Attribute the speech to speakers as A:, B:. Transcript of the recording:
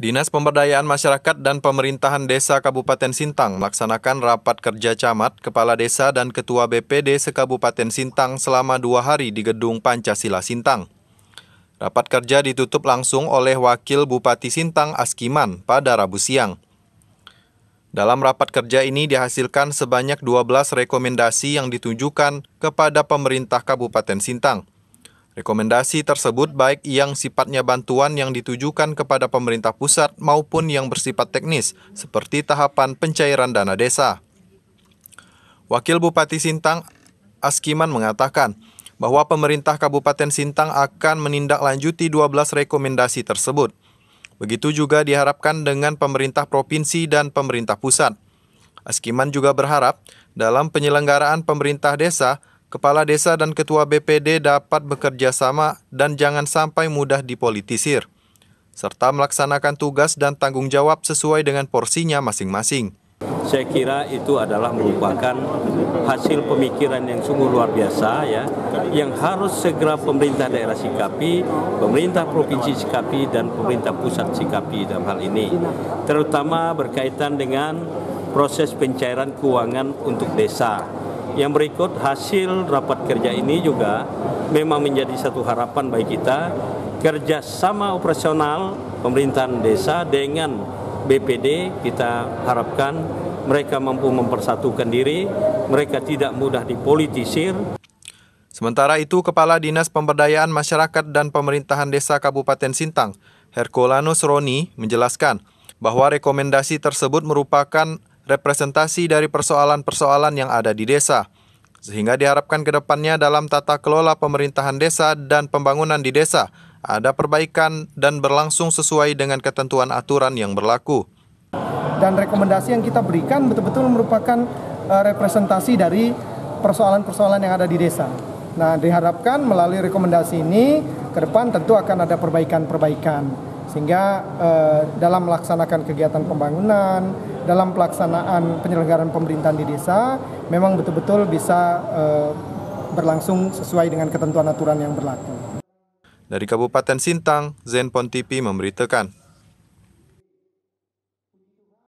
A: Dinas Pemberdayaan Masyarakat dan Pemerintahan Desa Kabupaten Sintang melaksanakan rapat kerja camat, kepala desa, dan ketua BPD se Kabupaten Sintang selama dua hari di Gedung Pancasila Sintang. Rapat kerja ditutup langsung oleh Wakil Bupati Sintang Askiman pada Rabu siang. Dalam rapat kerja ini dihasilkan sebanyak 12 rekomendasi yang ditunjukkan kepada pemerintah Kabupaten Sintang. Rekomendasi tersebut baik yang sifatnya bantuan yang ditujukan kepada pemerintah pusat maupun yang bersifat teknis, seperti tahapan pencairan dana desa. Wakil Bupati Sintang Askiman mengatakan bahwa pemerintah Kabupaten Sintang akan menindaklanjuti 12 rekomendasi tersebut. Begitu juga diharapkan dengan pemerintah provinsi dan pemerintah pusat. Askiman juga berharap dalam penyelenggaraan pemerintah desa Kepala desa dan ketua BPD dapat bekerja sama dan jangan sampai mudah dipolitisir, serta melaksanakan tugas dan tanggung jawab sesuai dengan porsinya masing-masing.
B: Saya kira itu adalah merupakan hasil pemikiran yang sungguh luar biasa ya, yang harus segera pemerintah daerah sikapi, pemerintah provinsi sikapi dan pemerintah pusat sikapi dalam hal ini, terutama berkaitan dengan proses pencairan keuangan untuk desa yang berikut hasil rapat kerja ini juga memang menjadi satu harapan bagi kita kerjasama operasional pemerintahan desa dengan BPD kita harapkan mereka mampu mempersatukan diri, mereka tidak mudah dipolitisir.
A: Sementara itu, Kepala Dinas Pemberdayaan Masyarakat dan Pemerintahan Desa Kabupaten Sintang, Herkulanus Roni, menjelaskan bahwa rekomendasi tersebut merupakan representasi dari persoalan-persoalan yang ada di desa, sehingga diharapkan ke depannya dalam tata kelola pemerintahan desa dan pembangunan di desa ada perbaikan dan berlangsung sesuai dengan ketentuan aturan yang berlaku.
C: Dan rekomendasi yang kita berikan betul-betul merupakan eh, representasi dari persoalan-persoalan yang ada di desa. Nah, diharapkan melalui rekomendasi ini ke depan tentu akan ada perbaikan-perbaikan sehingga eh, dalam melaksanakan kegiatan pembangunan dalam pelaksanaan penyelenggaraan pemerintahan di desa memang betul-betul bisa e, berlangsung sesuai dengan ketentuan aturan yang berlaku.
A: Dari Kabupaten Sintang, Zen Pontipi memberitakan.